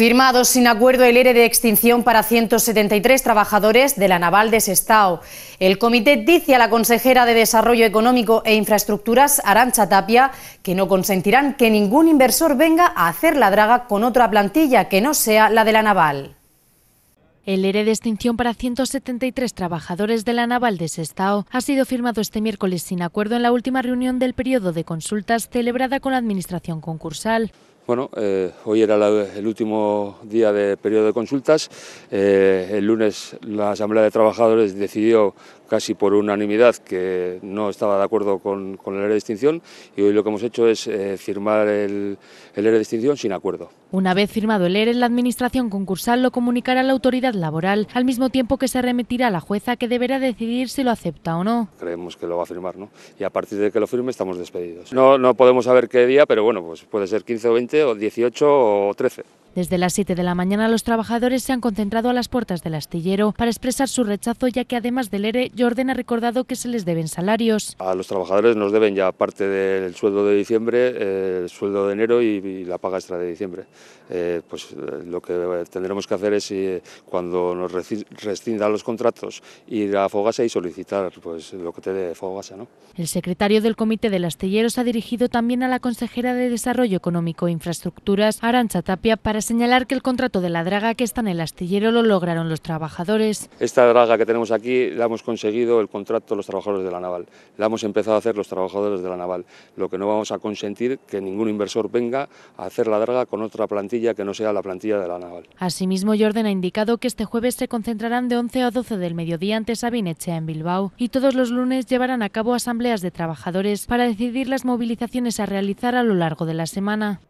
Firmado sin acuerdo el ERE de extinción para 173 trabajadores de la naval de Sestao. El comité dice a la consejera de Desarrollo Económico e Infraestructuras, Arancha Tapia, que no consentirán que ningún inversor venga a hacer la draga con otra plantilla que no sea la de la naval. El ERE de extinción para 173 trabajadores de la naval de Sestao ha sido firmado este miércoles sin acuerdo en la última reunión del periodo de consultas celebrada con la Administración concursal. Bueno, eh, hoy era el último día de periodo de consultas. Eh, el lunes la Asamblea de Trabajadores decidió casi por unanimidad que no estaba de acuerdo con, el ERE de extinción y hoy lo que hemos hecho es eh, firmar el, el, ERE de extinción sin acuerdo. Una vez firmado el ERE, la Administración concursal lo comunicará a la autoridad laboral, al mismo tiempo que se remitirá a la jueza que deberá decidir si lo acepta o no. Creemos que lo va a firmar, ¿no? Y a partir de que lo firme estamos despedidos. No, no podemos saber qué día, pero bueno, pues puede ser 15 o 20 o 18 o 13. Desde las 7 de la mañana los trabajadores se han concentrado a las puertas del astillero para expresar su rechazo ya que además del ERE, Jordan ha recordado que se les deben salarios. A los trabajadores nos deben ya parte del sueldo de diciembre, eh, el sueldo de enero y, la paga extra de diciembre. Eh, pues eh, lo que tendremos que hacer es cuando nos rescindan los contratos ir a Fogasa y solicitar pues, lo que te dé Fogasa. ¿no? El secretario del Comité del Astillero ha dirigido también a la consejera de Desarrollo Económico e Infraestructuras, Arancha Tapia, para señalar que el contrato de la draga que está en el astillero lo lograron los trabajadores. Esta draga que tenemos aquí la hemos conseguido el contrato los trabajadores de la naval. La hemos empezado a hacer los trabajadores de la naval. Lo que no vamos a consentir que ningún inversor venga a hacer la draga con otra plantilla que no sea la plantilla de la naval. Asimismo, Jordan ha indicado que este jueves se concentrarán de 11 a 12 del mediodía ante Sabinechea en Bilbao y todos los lunes llevarán a cabo asambleas de trabajadores para decidir las movilizaciones a realizar a lo largo de la semana.